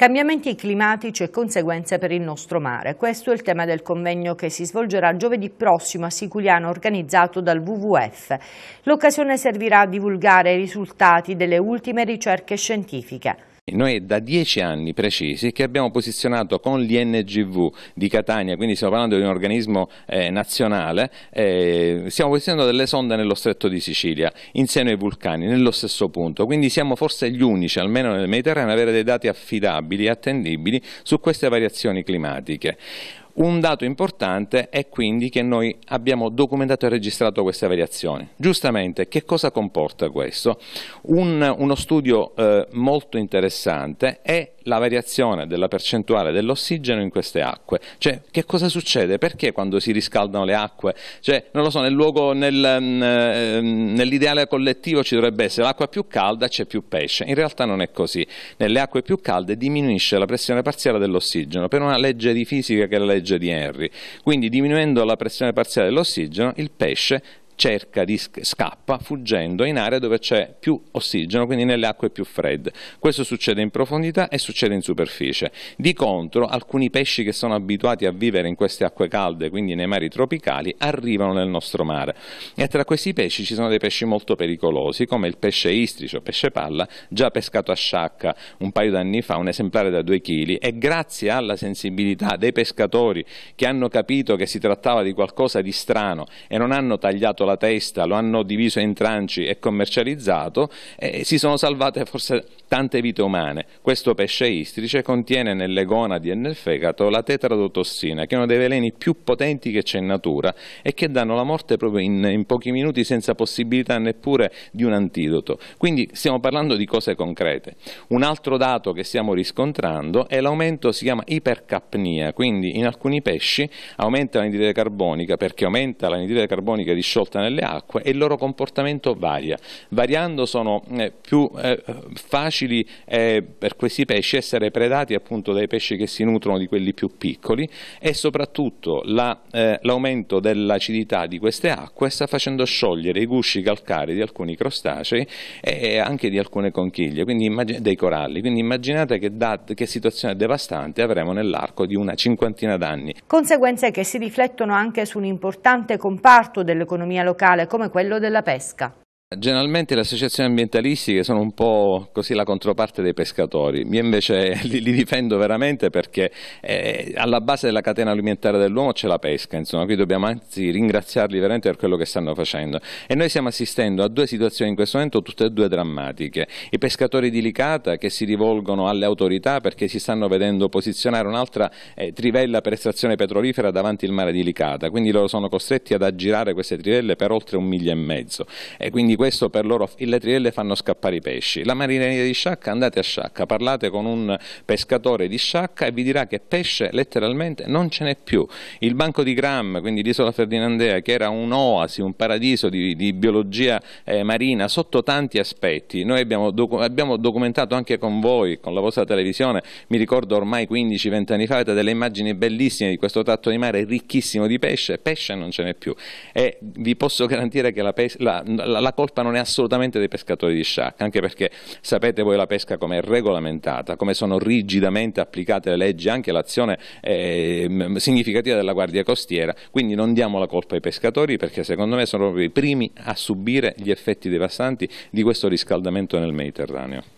Cambiamenti climatici e conseguenze per il nostro mare. Questo è il tema del convegno che si svolgerà giovedì prossimo a Siculiano organizzato dal WWF. L'occasione servirà a divulgare i risultati delle ultime ricerche scientifiche. Noi da dieci anni precisi che abbiamo posizionato con gli NGV di Catania, quindi stiamo parlando di un organismo eh, nazionale, eh, stiamo posizionando delle sonde nello stretto di Sicilia, in seno ai vulcani, nello stesso punto, quindi siamo forse gli unici, almeno nel Mediterraneo, ad avere dei dati affidabili e attendibili su queste variazioni climatiche. Un dato importante è quindi che noi abbiamo documentato e registrato queste variazioni. Giustamente, che cosa comporta questo? Un, uno studio eh, molto interessante è la variazione della percentuale dell'ossigeno in queste acque. Cioè, che cosa succede? Perché quando si riscaldano le acque? Cioè, non lo so, nel luogo, nel, mm, eh, nell'ideale collettivo ci dovrebbe essere l'acqua più calda c'è più pesce. In realtà non è così. Nelle acque più calde diminuisce la pressione parziale dell'ossigeno per una legge di fisica che è la legge di Henry. Quindi diminuendo la pressione parziale dell'ossigeno il pesce cerca di scappa fuggendo in aree dove c'è più ossigeno, quindi nelle acque più fredde. Questo succede in profondità e succede in superficie. Di contro, alcuni pesci che sono abituati a vivere in queste acque calde, quindi nei mari tropicali, arrivano nel nostro mare. E tra questi pesci ci sono dei pesci molto pericolosi, come il pesce istrice, pesce palla, già pescato a sciacca un paio d'anni fa, un esemplare da 2 kg, e grazie alla sensibilità dei pescatori che hanno capito che si trattava di qualcosa di strano e non hanno tagliato la testa, lo hanno diviso in tranci e commercializzato e eh, si sono salvate forse tante vite umane. Questo pesce istrice contiene nelle gonadi e nel fegato la tetradotossina, che è uno dei veleni più potenti che c'è in natura e che danno la morte proprio in, in, pochi minuti senza possibilità neppure di un antidoto. Quindi stiamo parlando di cose concrete. Un altro dato che stiamo riscontrando è l'aumento, si chiama ipercapnia, quindi in alcuni pesci aumenta l'anidride carbonica perché aumenta l'anidride carbonica disciolta nelle acque e il loro comportamento varia. Variando sono eh, più eh, facili difficili eh, per questi pesci essere predati appunto dai pesci che si nutrono di quelli più piccoli e soprattutto l'aumento la, eh, dell'acidità di queste acque sta facendo sciogliere i gusci calcarei di alcuni crostacei e anche di alcune conchiglie, quindi dei coralli, quindi immaginate che, che situazione devastante avremo nell'arco di una cinquantina d'anni. Conseguenze che si riflettono anche su un importante comparto dell'economia locale come quello della pesca. Generalmente le associazioni ambientalistiche sono un po' così la controparte dei pescatori, io invece li, li difendo veramente perché eh, alla base della catena alimentare dell'uomo c'è la pesca, insomma, qui dobbiamo anzi ringraziarli veramente per quello che stanno facendo e noi stiamo assistendo a due situazioni in questo momento tutte e due drammatiche, i pescatori di Licata che si rivolgono alle autorità perché si stanno vedendo posizionare un'altra eh, trivella per estrazione petrolifera davanti il mare di Licata, quindi loro sono costretti ad aggirare queste trivelle per oltre un miglio e mezzo e quindi questo per loro le trielle fanno scappare i pesci. La marineria di Sciacca, andate a Sciacca, parlate con un pescatore di Sciacca e vi dirà che pesce letteralmente non ce n'è più. Il banco di Gram, quindi l'isola Ferdinandea, che era un'oasi, un paradiso di, di biologia eh, marina sotto tanti aspetti, noi abbiamo, docu abbiamo, documentato anche con voi, con la vostra televisione, mi ricordo ormai 15-20 anni fa, avete delle immagini bellissime di questo tratto di mare ricchissimo di pesce, pesce non ce n'è più. E vi posso garantire che la, la, la, la colpa non è assolutamente dei pescatori di sciacca, anche perché sapete voi la pesca come è regolamentata, come sono rigidamente applicate le leggi, anche l'azione eh, significativa della Guardia Costiera, quindi non diamo la colpa ai pescatori perché secondo me sono proprio i primi a subire gli effetti devastanti di questo riscaldamento nel Mediterraneo.